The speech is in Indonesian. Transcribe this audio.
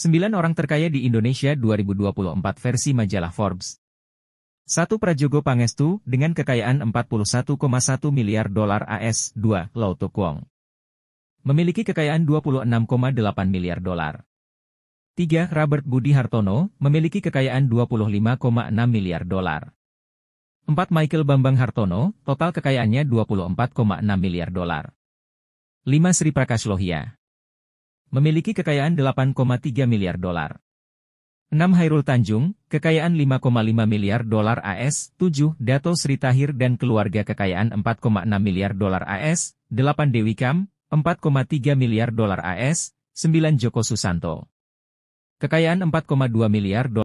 9 orang terkaya di Indonesia 2024 versi majalah Forbes. 1 Prajogo Pangestu dengan kekayaan 41,1 miliar dolar AS, 2 Lau Tukwong. Memiliki kekayaan 26,8 miliar dolar. 3 Robert Budi Hartono memiliki kekayaan 25,6 miliar dolar. 4 Michael Bambang Hartono, total kekayaannya 24,6 miliar dolar. 5 Sri Prakash Lohia memiliki kekayaan 8,3 miliar dolar. 6 Hairul Tanjung, kekayaan 5,5 miliar dolar AS, 7 Dato Sri Tahir dan keluarga kekayaan 4,6 miliar dolar AS, 8 Dewi Kam, 4,3 miliar dolar AS, 9 Joko Susanto. Kekayaan 4,2 miliar dolar